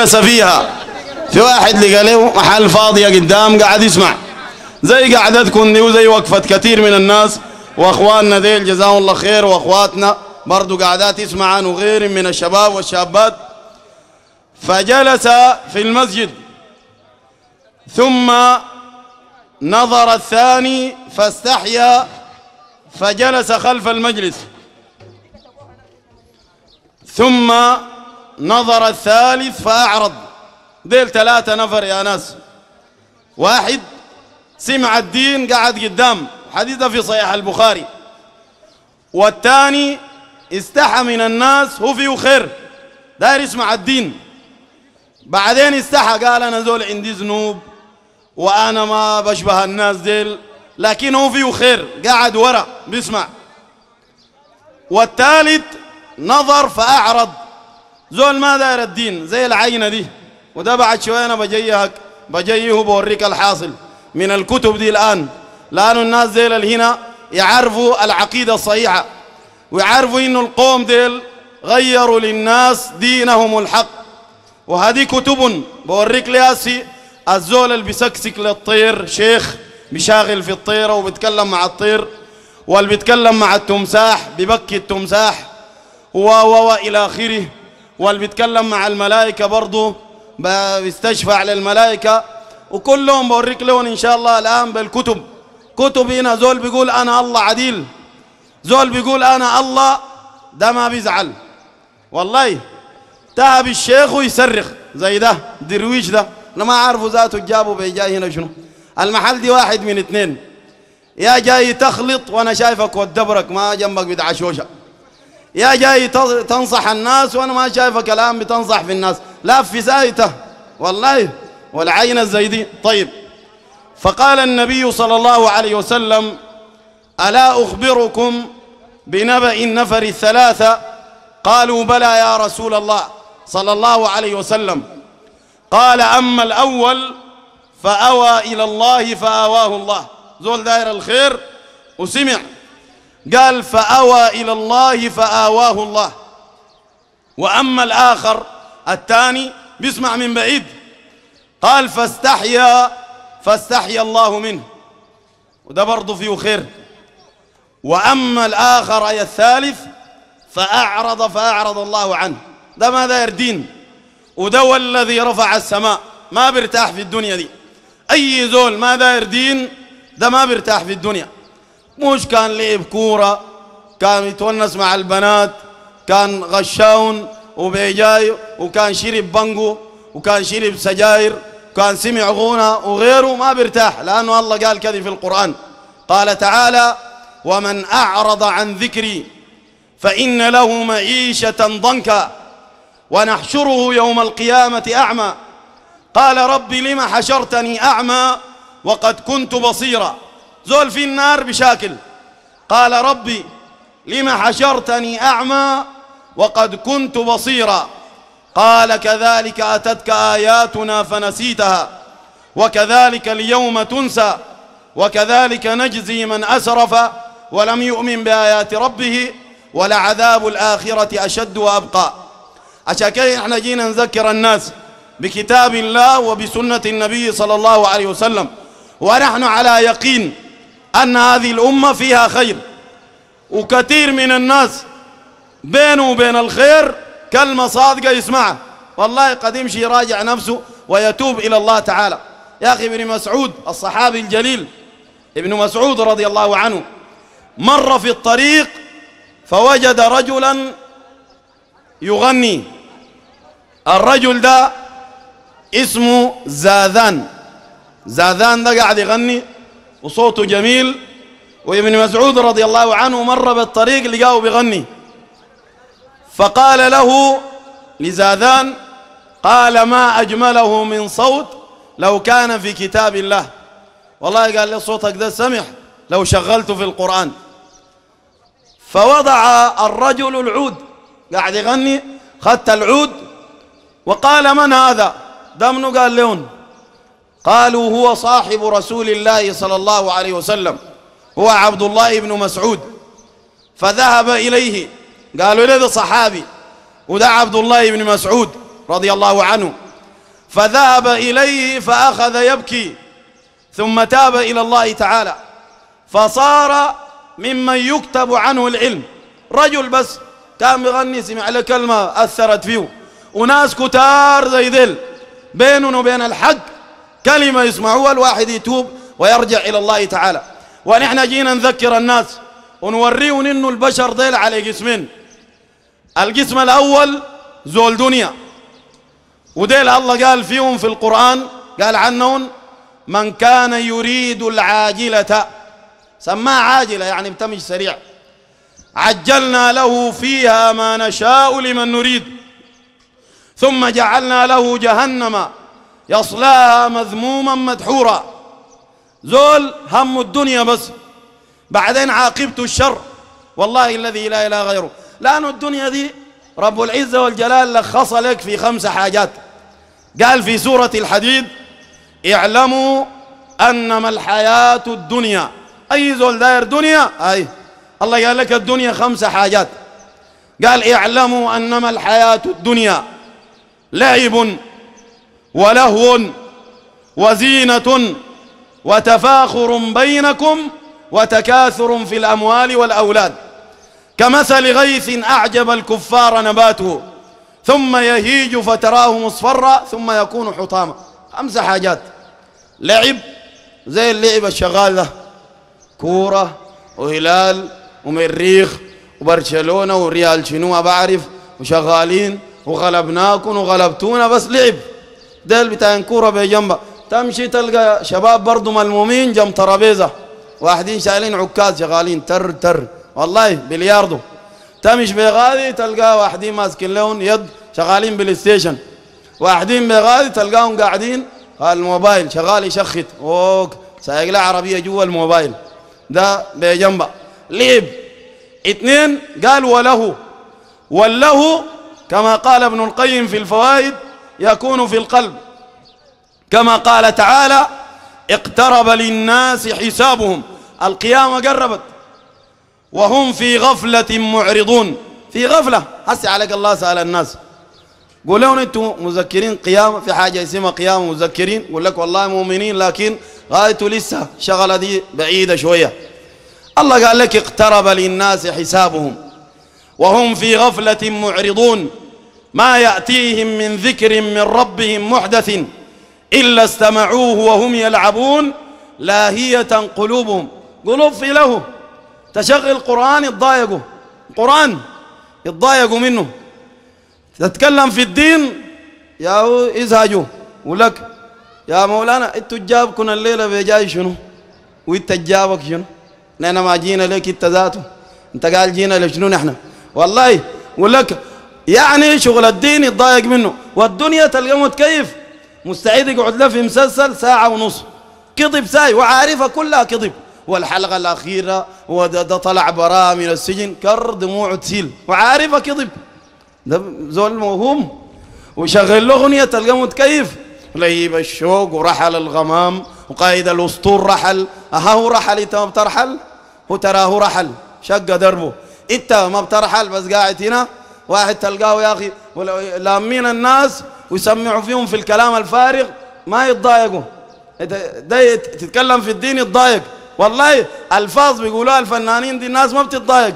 جلس فيها في واحد لقى له محل فاضية قدام قاعد يسمع زي قعدتكم دي وزي وقفة كثير من الناس واخواننا ذيل جزاهم الله خير واخواتنا برضو قعدات يسمع وغير غير من الشباب والشابات فجلس في المسجد ثم نظر الثاني فاستحيا فجلس خلف المجلس ثم نظر الثالث فأعرض ديل ثلاثة نفر يا ناس واحد سمع الدين قعد قدام حديثه في صحيح البخاري والثاني استحى من الناس هو فيه خير داير يسمع الدين بعدين استحى قال أنا زول عندي ذنوب وأنا ما بشبه الناس ديل لكن هو فيه خير قعد ورا بيسمع والثالث نظر فأعرض زول ما داير الدين زي العينة دي وده بعد شوية أنا بجيهك بجيه بوريك الحاصل من الكتب دي الآن لأن الناس ديل هنا يعرفوا العقيدة الصحيحة ويعرفوا إنه القوم ديل غيروا للناس دينهم الحق وهذه كتب بوريك لياسي الزول اللي بيسكسك للطير شيخ بشاغل في الطيرة وبيتكلم مع الطير واللي بيتكلم مع التمساح ببكي التمساح و و وإلى آخره واللي بيتكلم مع الملائكة برضه بيستشفع للملائكة وكلهم بوريك لهم إن شاء الله الآن بالكتب كتب هنا زول بيقول أنا الله عديل زول بيقول أنا الله ده ما بيزعل والله تعب الشيخ ويصرخ زي ده درويش ده أنا ما عارفه ذاته جابه بيجاي هنا شنو المحل دي واحد من اثنين يا جاي تخلط وأنا شايفك ودبرك ما جنبك بدعشوشة يا جاي تنصح الناس وأنا ما شايفك الآن بتنصح في الناس لا في زايته والله والعين الزيدي طيب فقال النبي صلى الله عليه وسلم ألا أخبركم بنبأ النفر الثلاثة قالوا بلى يا رسول الله صلى الله عليه وسلم قال أما الأول فأوى إلى الله فآواه الله زول داير الخير وسمع قال فأوى إلى الله فآواه الله وأما الآخر الثاني بيسمع من بعيد قال فاستحيا فاستحيا الله منه وده برضه فيه خير وأما الآخر أي الثالث فأعرض فأعرض الله عنه ده ما داير دين وده والذي رفع السماء ما بيرتاح في الدنيا دي أي زول ما داير دين ده ما بيرتاح في الدنيا مش كان لعب كورة كان يتونس مع البنات كان غشاون وبيجاي وكان شرب بانجو وكان شرب سجاير وكان سمع غنى وغيره ما بيرتاح لأنه الله قال كذا في القرآن قال تعالى ومن أعرض عن ذكري فإن له معيشة ضنكا ونحشره يوم القيامة أعمى قال ربي لم حشرتني أعمى وقد كنت بصيراً زول في النار بشاكل قال ربي لما حشرتني أعمى وقد كنت بصيرا قال كذلك أتتك آياتنا فنسيتها وكذلك اليوم تنسى وكذلك نجزي من أسرف ولم يؤمن بآيات ربه ولعذاب الآخرة أشد وأبقى عشان كده احنا جينا نذكر الناس بكتاب الله وبسنة النبي صلى الله عليه وسلم ونحن على يقين أن هذه الأمة فيها خير وكثير من الناس بينه وبين الخير كلمة صادقة يسمعها والله قد يمشي يراجع نفسه ويتوب إلى الله تعالى يا أخي ابن مسعود الصحابي الجليل ابن مسعود رضي الله عنه مر في الطريق فوجد رجلا يغني الرجل ده اسمه زاذان زاذان ده قاعد يغني وصوته جميل وابن مسعود رضي الله عنه مر بالطريق لقاه بغني فقال له لزاذان قال ما أجمله من صوت لو كان في كتاب الله والله قال لي صوتك ده سمح لو شغلته في القرآن فوضع الرجل العود قاعد يغني خدت العود وقال من هذا دمنه قال لون قالوا هو صاحب رسول الله صلى الله عليه وسلم هو عبد الله بن مسعود فذهب إليه قالوا له صحابي وده عبد الله بن مسعود رضي الله عنه فذهب إليه فأخذ يبكي ثم تاب إلى الله تعالى فصار ممن يكتب عنه العلم رجل بس كان بغني سمع له كلمة أثرت فيه وناس كتار زي ذل بينه وبين الحق كلمة يسمعوها الواحد يتوب ويرجع إلى الله تعالى ونحن جينا نذكر الناس ونوريهم إنه البشر ديل على قسمين القسم الأول زول دنيا وديل الله قال فيهم في القرآن قال عنهم من كان يريد العاجلة سماه عاجلة يعني بتمج سريع عجلنا له فيها ما نشاء لمن نريد ثم جعلنا له جهنم يصلاها مذموما مدحورا زول هم الدنيا بس بعدين عاقبته الشر والله الذي لا إله غيره لأن الدنيا دي رب العزة والجلال لخص لك في خمس حاجات قال في سورة الحديد اعلموا أنما الحياة الدنيا أي زول داير دنيا أي الله قال لك الدنيا خمس حاجات قال اعلموا أنما الحياة الدنيا لعب ولهو وزينة وتفاخر بينكم وتكاثر في الأموال والأولاد كمثل غيث أعجب الكفار نباته ثم يهيج فتراه مصفرا ثم يكون حطاما خمس حاجات لعب زي اللعب الشغال ده كورة وهلال ومريخ وبرشلونة وريال شنو بعرف وشغالين وغلبناكم وغلبتونا بس لعب ديل بتاع كورة بجنبه تمشي تلقى شباب برضو ملمومين جنب ترابيزة واحدين شايلين عكاز شغالين تر تر والله بلياردو تمشي بغادي تلقى واحدين ماسكين لهم يد شغالين بلاي ستيشن واحدين بغادي تلقاهم قاعدين الموبايل شغال يشخت اوك سايق لها عربية جوا الموبايل ده بجنبه ليب اثنين قال وله وله كما قال ابن القيم في الفوائد يكون في القلب كما قال تعالى اقترب للناس حسابهم القيامة قربت وهم في غفلة معرضون في غفلة هسي عليك الله سأل الناس قول لهم انتم مذكرين قيامة في حاجة اسمها قيامة مذكرين قول لك والله مؤمنين لكن غايته لسه شغلة دي بعيدة شوية الله قال لك اقترب للناس حسابهم وهم في غفلة معرضون ما يأتيهم من ذكر من ربهم محدث إلا استمعوه وهم يلعبون لاهية قلوبهم قلوب في له تشغل قرآن يتضايقوا قرآن يتضايقوا منه تتكلم في الدين يا ازهجوا ولك يا مولانا انتوا جابكم الليله بجاي شنو وانت جابك شنو نحن ما جينا لك انت ذاته انت قال جينا لشنو نحن والله ولك يعني شغل الدين يتضايق منه والدنيا تلقاه متكيف مستعد يقعد له في مسلسل ساعة ونص كذب ساي وعارفة كلها كذب والحلقة الأخيرة وده ده طلع براه من السجن كر دموعه تسيل وعارفة كذب ده زول موهوم وشغل له أغنية تلقاه متكيف لهيب الشوق ورحل الغمام وقائد الأسطول رحل أها هو رحل أنت ما بترحل وتراه رحل شق دربه أنت ما بترحل بس قاعد هنا واحد تلقاه يا أخي لامين الناس ويسمعوا فيهم في الكلام الفارغ ما يتضايقوا ده تتكلم في الدين يتضايق والله الفاظ بيقولوها الفنانين دي الناس ما بتتضايق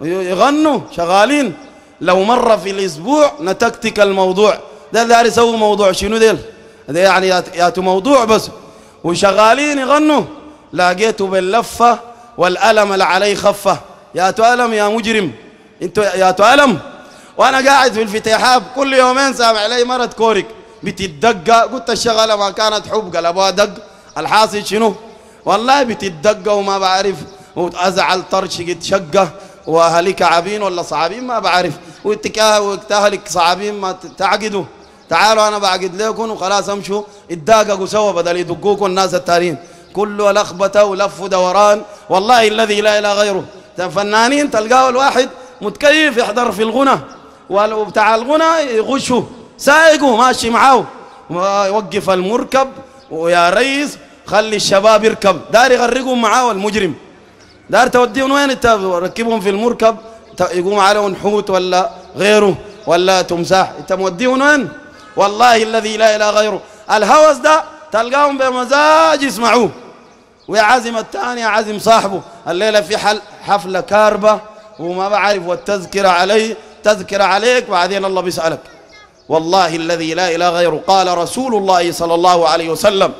يغنوا شغالين لو مرة في الأسبوع نتكتك الموضوع ده داري يسوي موضوع شنو ديل ده يعني ياتوا موضوع بس وشغالين يغنوا لقيته باللفة والألم اللي عليه خفة يا ألم يا مجرم انتوا يا ألم وانا قاعد في الفتحاب كل يومين سامع لي مرض كورك بتدقى قلت الشغله ما كانت حب ابوها دق الحاصل شنو والله بتدقى وما بعرف وازعل طرش قد شقه واهلك عابين ولا صعابين ما بعرف اهلك صعابين ما تعقدوا تعالوا انا بعقد لكم وخلاص امشوا اتداققوا سوا بدل يدقوكم الناس التانيين كله لخبطه ولف دوران والله الذي لا اله غيره فنانين تلقاه الواحد متكيف يحضر في الغنى وبتاع الغنى يغشوا سائقوا ماشي معاه ويوقف المركب ويا ريس خلي الشباب يركب دار يغرقهم معاه المجرم دار توديهم وين انت ركبهم في المركب يقوم عليهم حوت ولا غيره ولا تمساح انت موديهم وين والله الذي لا اله غيره الهوس ده تلقاهم بمزاج يسمعوه ويعزم الثاني يعزم صاحبه الليله في حل حفله كاربه وما بعرف والتذكره عليه تذكرة عليك بعدين الله بيسألك والله الذي لا إله غيره قال رسول الله صلى الله عليه وسلم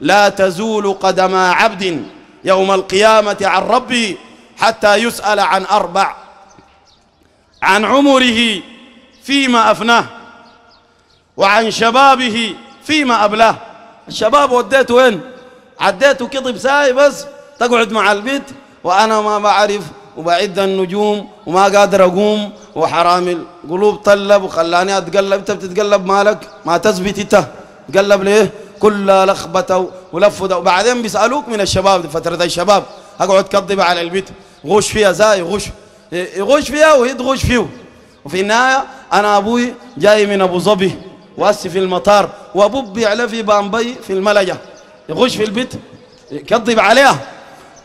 لا تزول قدم عبد يوم القيامة عن ربه حتى يسأل عن أربع عن عمره فيما أفناه وعن شبابه فيما أبلاه الشباب وديته وين عديته كضب ساي بس تقعد مع البيت وأنا ما بعرف وبعد النجوم وما قادر أقوم وحرام القلوب طلب وخلاني أتقلب أنت بتتقلب مالك ما تثبت أنت تقلب ليه كل لخبته ولفته وبعدين بيسألوك من الشباب فترة الشباب أقعد كضب على البيت غش فيها زاي غش يغش فيها وهي تغش فيه وفي النهاية أنا أبوي جاي من أبو ظبي وأسي في المطار وابوي على في بامبي في الملجة يغش في البيت يكذب عليها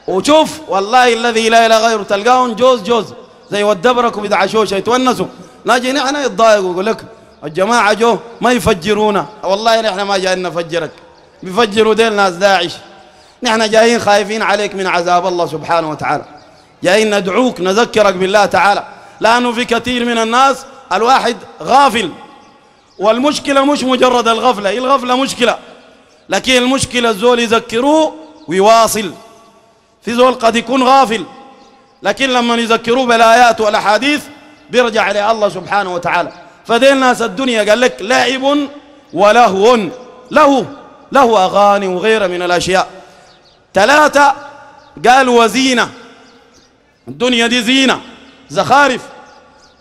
وشوف والله الذي لا اله غيره تلقاهم جوز جوز زي والدبرك وبدعشوشه يتونسوا ناجي نحن يتضايقوا يقول لك الجماعه جو ما يفجرونا والله نحن ما جايين نفجرك بيفجروا ديل ناس داعش نحن جايين خايفين عليك من عذاب الله سبحانه وتعالى جايين ندعوك نذكرك بالله تعالى لانه في كثير من الناس الواحد غافل والمشكله مش مجرد الغفله الغفله مشكله لكن المشكله الزول يذكروه ويواصل في زول قد يكون غافل لكن لما يذكروه بالايات والاحاديث بيرجع الى الله سبحانه وتعالى فدين ناس الدنيا قال لك لعب ولهو له له اغاني وغيره من الاشياء ثلاثه قال وزينه الدنيا دي زينه زخارف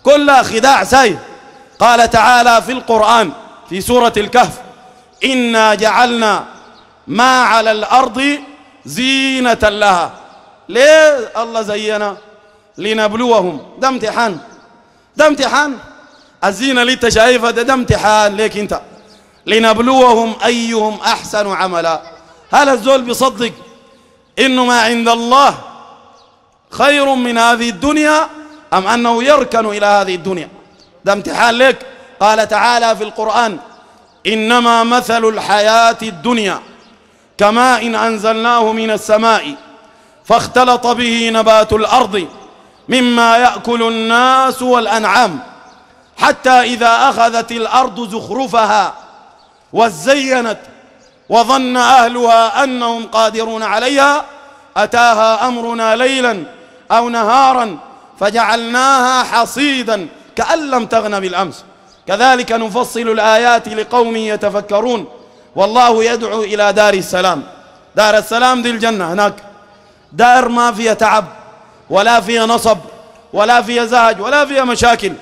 كلها خداع سايد قال تعالى في القران في سوره الكهف انا جعلنا ما على الارض زينة لها ليه الله زينا لنبلوهم ده امتحان ده امتحان الزينة اللي انت شايفها ده, ده امتحان ليك انت لنبلوهم أيهم أحسن عملا هل الزول بيصدق إنه ما عند الله خير من هذه الدنيا أم أنه يركن إلى هذه الدنيا ده امتحان لك قال تعالى في القرآن إنما مثل الحياة الدنيا كماء إن أنزلناه من السماء فاختلط به نبات الأرض مما يأكل الناس والأنعام حتى إذا أخذت الأرض زخرفها وزينت وظن أهلها أنهم قادرون عليها أتاها أمرنا ليلا أو نهارا فجعلناها حصيدا كأن لم تغن بالأمس كذلك نفصل الآيات لقوم يتفكرون والله يدعو إلى دار السلام دار السلام دي الجنة هناك دار ما فيها تعب ولا فيها نصب ولا فيها زهج ولا فيها مشاكل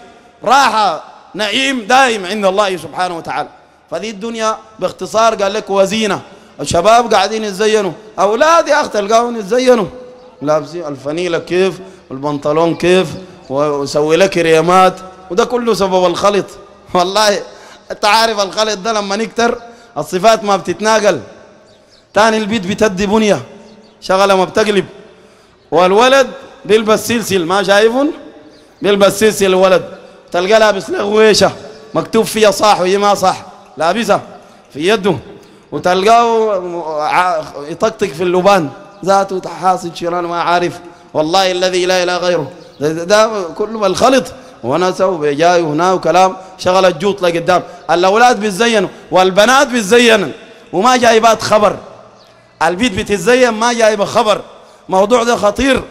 راحة نعيم دائم عند الله سبحانه وتعالى فدي الدنيا باختصار قال لك وزينة الشباب قاعدين يتزينوا أولادي أخ تلقاهم يتزينوا لابسين الفنيلة كيف والبنطلون كيف وسوي لك ريمات وده كله سبب الخلط والله انت عارف الخلط ده لما نكتر الصفات ما بتتناقل تاني البيت بتدي بنية شغلة ما بتقلب والولد بيلبس سلسل ما شايفون بيلبس سلسل الولد تلقى لابس لغويشة مكتوب فيها صح وهي ما صح لابسها في يده وتلقاه يطقطق في اللبان ذاته تحاصد شيران ما عارف والله الذي لا اله غيره ده, ده كله الخلط ونسوا جاي هنا وكلام شغل الجوط لقدام الاولاد بيتزينوا والبنات بيتزينوا وما جايبات خبر البيت بتتزين ما جايبه خبر موضوع ده خطير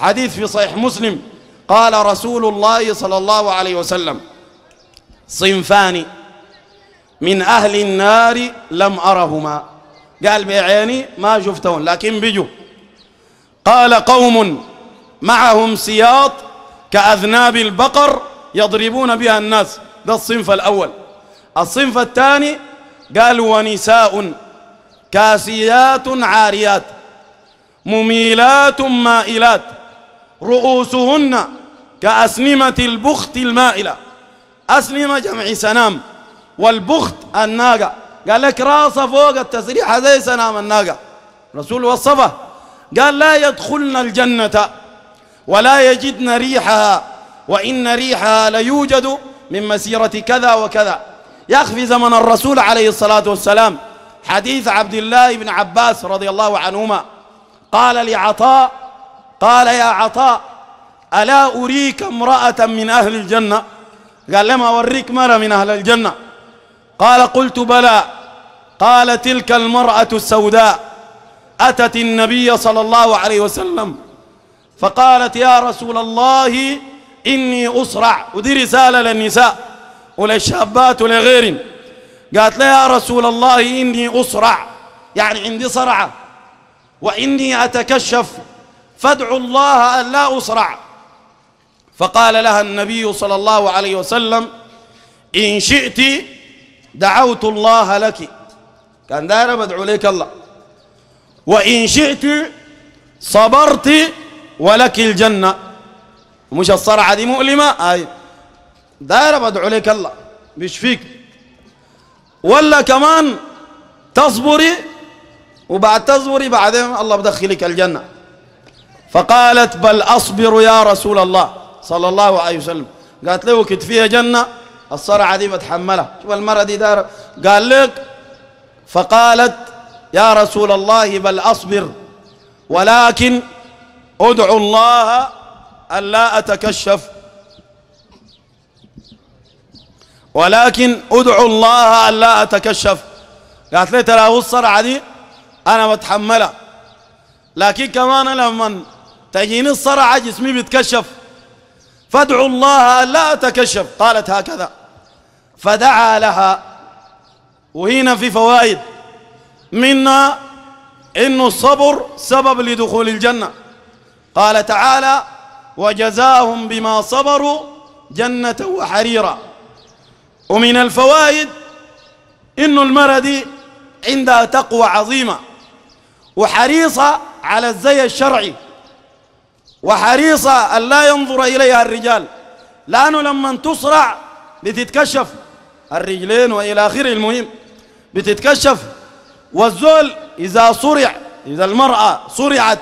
حديث في صحيح مسلم قال رسول الله صلى الله عليه وسلم صنفان من أهل النار لم أرهما قال بعيني ما شفتهم لكن بيجوا قال قوم معهم سياط كأذناب البقر يضربون بها الناس ده الصنف الأول الصنف الثاني قال ونساء كاسيات عاريات مميلات مائلات رؤوسهن كأسنمة البخت المائلة أسنمة جمع سنام والبخت الناقة قال لك راس فوق التسريحة زي سنام الناقة رسول وصفه قال لا يدخلن الجنة ولا يجدن ريحها وإن ريحها ليوجد من مسيرة كذا وكذا يا أخي في زمن الرسول عليه الصلاة والسلام حديث عبد الله بن عباس رضي الله عنهما قال لعطاء قال يا عطاء ألا أريك امرأة من أهل الجنة قال لما أوريك مرة من أهل الجنة قال قلت بلى قال تلك المرأة السوداء أتت النبي صلى الله عليه وسلم فقالت يا رسول الله إني أصرع ودي رسالة للنساء وللشابات ولغيرهم قالت لها يا رسول الله إني أصرع يعني عندي صرعة وإني أتكشف فادعوا الله أن لا أصرع فقال لها النبي صلى الله عليه وسلم إن شئت دعوت الله لك كان دائما بدعو لك الله وإن شئت صبرت ولك الجنة مش الصرعة دي مؤلمة أي دايرة بدعو لك الله بيشفيك ولا كمان تصبري وبعد تصبري بعدين الله بدخلك الجنة فقالت بل أصبر يا رسول الله صلى الله عليه وسلم قالت له كنت فيها جنة الصرعة دي بتحملها شوف المرة دي دار قال لك فقالت يا رسول الله بل أصبر ولكن ادعو الله ألا أتكشف ولكن ادعو الله ألا أتكشف قالت لي ترى الصرعة دي أنا بتحملها لكن كمان لما تجيني الصرعة جسمي بيتكشف فادعو الله ألا أتكشف قالت هكذا فدعا لها وهنا في فوائد منا إنه الصبر سبب لدخول الجنة قال تعالى وجزاهم بما صبروا جنة وحريرا ومن الفوائد إن المرأة عندها تقوى عظيمة وحريصة على الزي الشرعي وحريصة أن لا ينظر إليها الرجال لأنه لما تصرع بتتكشف الرجلين وإلى آخره المهم بتتكشف والزول إذا صرع إذا المرأة صرعت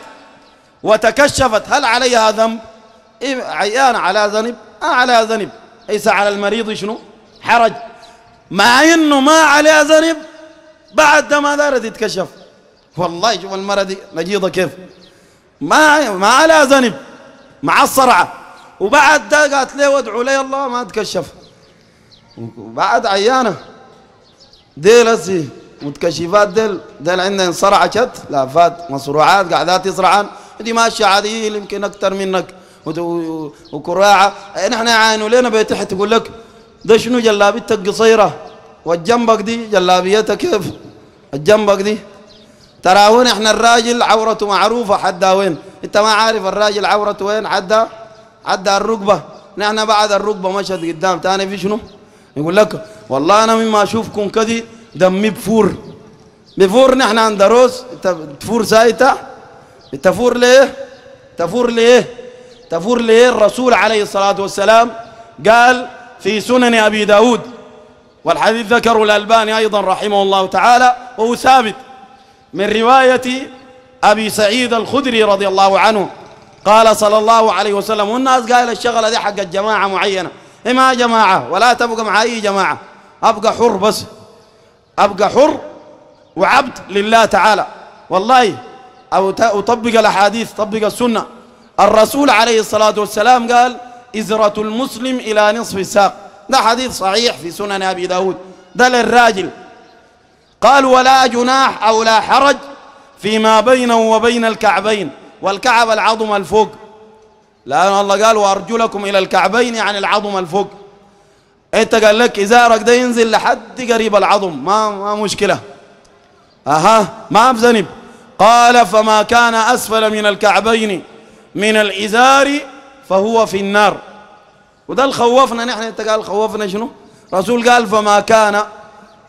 وتكشفت هل عليها ذنب إيه، عيان على ذنب ما آه، على ذنب ليس على المريض شنو حرج مع انه ما عليها ذنب بعد ما دارت تتكشف والله شوف المرة دي نجيضة كيف ما ما عليها ذنب مع الصرعة وبعد ده قالت ليه وادعوا لي الله ما تكشف وبعد عيانة ديل هسي متكشفات ديل ديل عندنا صرعة شت لافات مصروعات قاعدات يصرعان دي ماشيه عاديه يمكن اكثر منك وكراعه نحن عاينوا يعني لنا بتحت تقول لك ده شنو جلابيتك قصيره والجنبك دي جلابيتك كيف الجنبك دي ترى هون احنا الراجل عورته معروفه حدا وين انت ما عارف الراجل عورته وين حدا حدا الركبه نحن بعد الركبه مشت قدام تاني في شنو يقول لك والله انا مما اشوفكم كذي دمي بفور بفور نحن عند روس تفور سايته تفور ليه تفور ليه تفور ليه الرسول عليه الصلاة والسلام قال في سنن أبي داود والحديث ذكره الألباني أيضا رحمه الله تعالى وهو ثابت من رواية أبي سعيد الخدري رضي الله عنه قال صلى الله عليه وسلم والناس قال الشغلة دي حق جماعة معينة إيه ما جماعة ولا تبقى مع أي جماعة أبقى حر بس أبقى حر وعبد لله تعالى والله أو أطبق الأحاديث طبق السنة الرسول عليه الصلاة والسلام قال إزرة المسلم إلى نصف الساق ده حديث صحيح في سنن أبي داود ده للراجل قال ولا جناح أو لا حرج فيما بينه وبين الكعبين والكعب العظم الفوق لأن الله قال وأرجلكم إلى الكعبين يعني العظم الفوق أنت قال لك إزارك ده ينزل لحد قريب العظم ما ما مشكلة أها ما بذنب قال فما كان أسفل من الكعبين من الإزار فهو في النار وده اللي خوفنا نحن انت قال خوفنا شنو رسول قال فما كان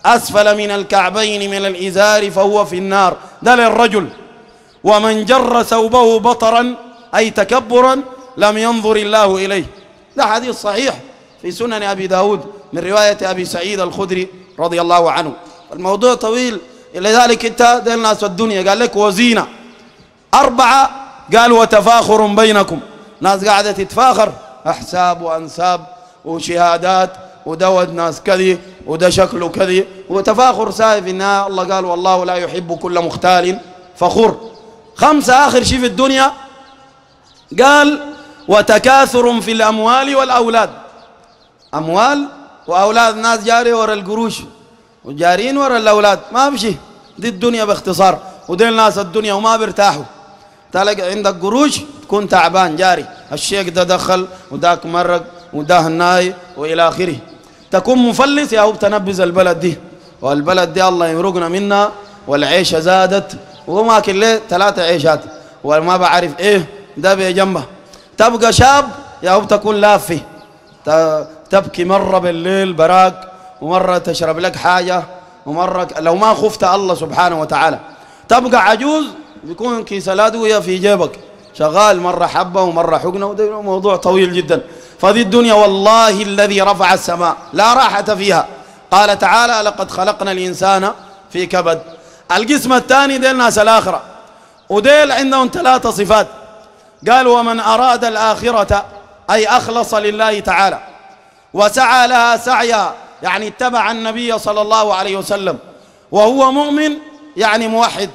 أسفل من الكعبين من الإزار فهو في النار ده للرجل ومن جر ثوبه بطرا أي تكبرا لم ينظر الله إليه ده حديث صحيح في سنن أبي داود من رواية أبي سعيد الخدري رضي الله عنه الموضوع طويل لذلك انت ده الناس في الدنيا قال لك وزينة أربعة قال وتفاخر بينكم ناس قاعدة تتفاخر أحساب وأنساب وشهادات ودود ناس كذي وده شكله كذي وتفاخر سائف إنها الله قال والله لا يحب كل مختال فخور خمسة آخر شيء في الدنيا قال وتكاثر في الأموال والأولاد أموال وأولاد ناس جاري ورا القروش وجارين ورا الأولاد ما بشي دي الدنيا باختصار ودي الناس الدنيا وما بيرتاحوا تلاقي عندك قروش تكون تعبان جاري الشيخ ده دخل وذاك مرق وده ناي وإلى آخره تكون مفلس يا هو بتنبز البلد دي والبلد دي الله يمرقنا منها والعيشه زادت وماكل ليه ثلاثة عيشات وما بعرف ايه ده بجنبه تبقى شاب يا هو تكون لافي تبكي مرة بالليل براك ومرة تشرب لك حاجة ومرة لو ما خفت الله سبحانه وتعالى تبقى عجوز يكون كيس الأدوية في جيبك شغال مرة حبة ومرة حقنة وده موضوع طويل جدا فذي الدنيا والله الذي رفع السماء لا راحة فيها قال تعالى لقد خلقنا الإنسان في كبد القسم الثاني ديل ناس الآخرة وديل عندهم ثلاثة صفات قال ومن أراد الآخرة أي أخلص لله تعالى وسعى لها سعيا يعني اتبع النبي صلى الله عليه وسلم وهو مؤمن يعني موحد